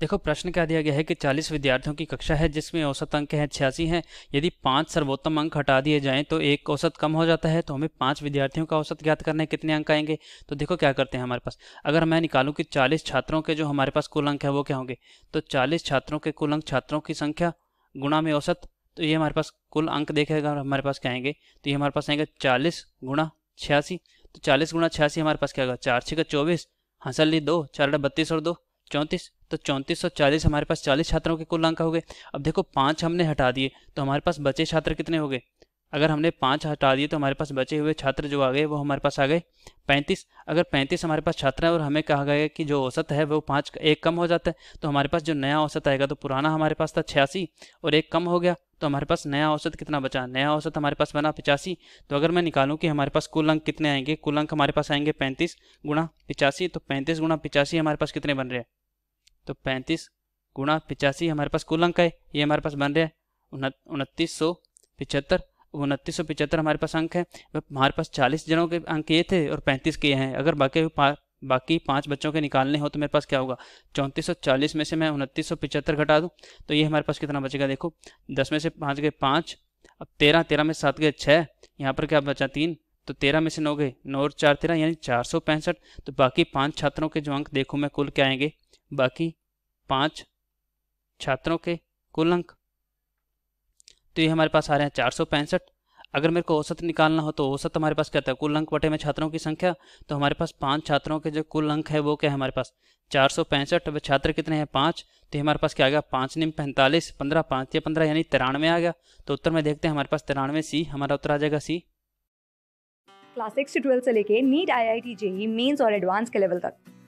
देखो प्रश्न क्या दिया गया है कि 40 विद्यार्थियों की कक्षा है जिसमें औसत अंक हैं छियासी हैं यदि पांच सर्वोत्तम अंक हटा दिए जाएं तो एक औसत कम हो जाता है तो हमें पांच विद्यार्थियों का औसत ज्ञात करने कितने अंक आएंगे तो देखो क्या करते हैं हमारे पास अगर मैं निकालूं कि चालीस छात्रों के जो हमारे पास कुल अंक है वो क्या होंगे तो चालीस छात्रों के कुल अंक छात्रों की संख्या गुणा में औसत तो ये हमारे पास कुल अंक देखेगा और हमारे पास क्या आएंगे तो ये हमारे पास आएगा चालीस गुणा छियासी तो चालीस गुणा छियासी हमारे पास क्या होगा चार छः का चौबीस हंसल हाँ, ली दो चार बत्तीस और दो चौंतीस तो चौंतीस सौ चालीस हमारे पास चालीस छात्रों के कुल अंक हो गए अब देखो पाँच हमने हटा दिए तो हमारे पास बचे छात्र कितने हो गए अगर हमने पाँच हटा दिए तो हमारे पास बचे हुए छात्र जो आ गए वो हमारे पास आ गए पैंतीस अगर पैंतीस हमारे पास छात्र हैं और हमें कहा गया कि जो औसत है वो पाँच एक कम हो जाता है तो हमारे पास जो नया औसत आएगा तो पुराना हमारे पास था छियासी और एक कम हो गया तो हमारे पास नया औसत कितना बचा नया औसत हमारे पास बना पिचासी तो अगर मैं निकालूं कि हमारे पास कुल अंक कितने आएंगे कुल अंक हमारे पास आएंगे पैंतीस गुणा पिचासी तो पैंतीस गुणा पिचासी हमारे पास कितने बन रहे हैं तो पैंतीस गुणा पिचासी हमारे पास कुल अंक है ये हमारे पास बन रहे हैं उनतीस सौ पिचहत्तर उनतीस सौ पिचहत्तर हमारे पास अंक है हमारे पास चालीस जनों के अंक ये थे और पैंतीस के हैं अगर बाकी पा, बाकी पाँच बच्चों के निकालने हो तो मेरे पास क्या होगा चौंतीस सौ चालीस में से मैं उनतीस सौ पिचहत्तर घटा दूँ तो ये हमारे पास कितना बचेगा देखो दस में से पाँच गए पाँच अब तेरह तेरह में सात गए छः यहाँ पर क्या बचा तीन तो तेरह में से नौ गए नौ और चार तेरह यानी चार सौ पैंसठ तो बाकी पाँच छात्रों के जो अंक देखूँ मैं कुल क्या आएंगे बाकी पाँच छात्रों के कुल अंक तो ये हमारे पास आ रहे हैं चार सौ पैंसठ अगर मेरे को औसत निकालना हो तो औसत हमारे पास क्या था कुल अंक बटे में छात्रों की संख्या तो हमारे पास पांच छात्रों के जो कुल अंक है वो क्या है हमारे पास चार सौ पैंसठ अब छात्र कितने हैं पांच तो हमारे पास क्या आ गया पांच निम पैंतालीस पंद्रह पांच या पंद्रह यानी तिरानवे आ गया तो उत्तर में देखते हैं हमारे पास तिरानवे सी हमारा उत्तर आ जाएगा सी क्लास सिक्स से लेकर से लेके NEET I I T JEE Mains और एडवांस के लेवल तक